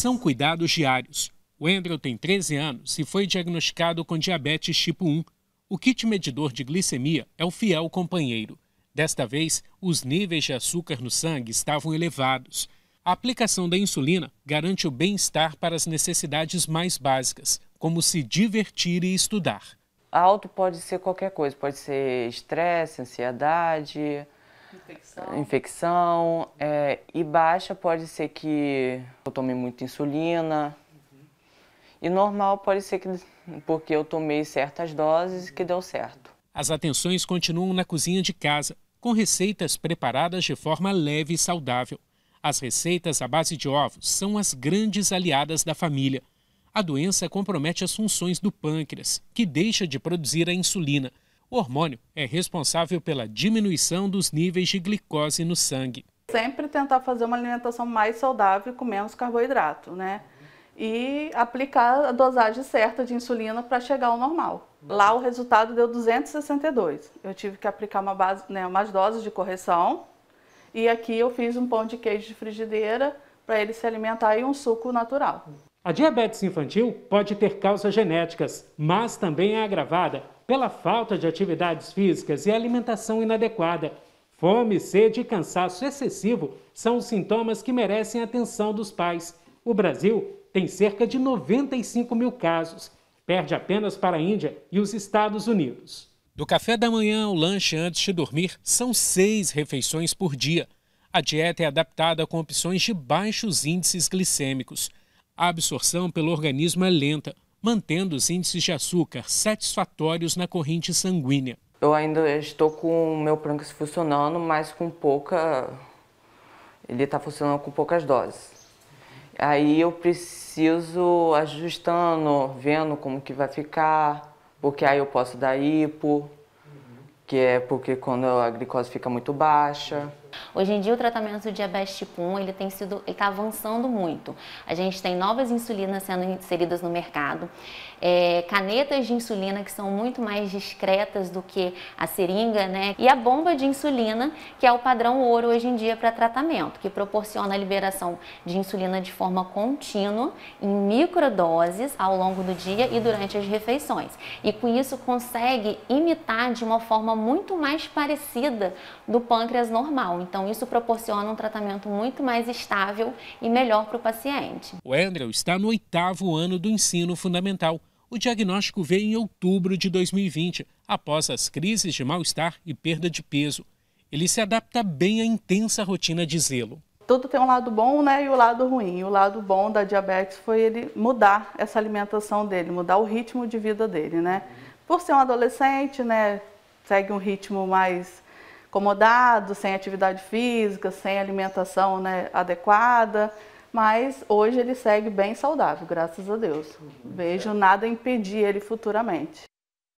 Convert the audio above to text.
São cuidados diários. O Andrew tem 13 anos e foi diagnosticado com diabetes tipo 1. O kit medidor de glicemia é o fiel companheiro. Desta vez, os níveis de açúcar no sangue estavam elevados. A aplicação da insulina garante o bem-estar para as necessidades mais básicas, como se divertir e estudar. Alto pode ser qualquer coisa, pode ser estresse, ansiedade, infecção, infecção é, e baixa pode ser que eu tome muita insulina. Uhum. E normal pode ser que porque eu tomei certas doses que deu certo. As atenções continuam na cozinha de casa, com receitas preparadas de forma leve e saudável. As receitas à base de ovos são as grandes aliadas da família. A doença compromete as funções do pâncreas, que deixa de produzir a insulina. O hormônio é responsável pela diminuição dos níveis de glicose no sangue. Sempre tentar fazer uma alimentação mais saudável com menos carboidrato, né? E aplicar a dosagem certa de insulina para chegar ao normal. Lá o resultado deu 262. Eu tive que aplicar uma base, né, umas doses de correção. E aqui eu fiz um pão de queijo de frigideira para ele se alimentar e um suco natural. A diabetes infantil pode ter causas genéticas, mas também é agravada pela falta de atividades físicas e alimentação inadequada. Fome, sede e cansaço excessivo são os sintomas que merecem atenção dos pais. O Brasil tem cerca de 95 mil casos, perde apenas para a Índia e os Estados Unidos. Do café da manhã ao lanche antes de dormir, são seis refeições por dia. A dieta é adaptada com opções de baixos índices glicêmicos. A absorção pelo organismo é lenta, mantendo os índices de açúcar satisfatórios na corrente sanguínea. Eu ainda estou com o meu prânquio funcionando, mas com pouca. Ele está funcionando com poucas doses. Aí eu preciso ajustando, vendo como que vai ficar, porque aí eu posso dar hipo, que é porque quando a glicose fica muito baixa. Hoje em dia o tratamento do diabetes tipo 1, ele tem sido, ele está avançando muito. A gente tem novas insulinas sendo inseridas no mercado, é, canetas de insulina que são muito mais discretas do que a seringa, né? E a bomba de insulina, que é o padrão ouro hoje em dia para tratamento, que proporciona a liberação de insulina de forma contínua, em microdoses ao longo do dia e durante as refeições. E com isso consegue imitar de uma forma muito mais parecida do pâncreas normal. Então, isso proporciona um tratamento muito mais estável e melhor para o paciente. O Andrew está no oitavo ano do ensino fundamental. O diagnóstico veio em outubro de 2020, após as crises de mal-estar e perda de peso. Ele se adapta bem à intensa rotina de zelo. Tudo tem um lado bom né, e o um lado ruim. o lado bom da diabetes foi ele mudar essa alimentação dele, mudar o ritmo de vida dele. Né? Por ser um adolescente, né, segue um ritmo mais acomodados, sem atividade física, sem alimentação né, adequada, mas hoje ele segue bem saudável, graças a Deus. Uhum. Vejo nada impedir ele futuramente.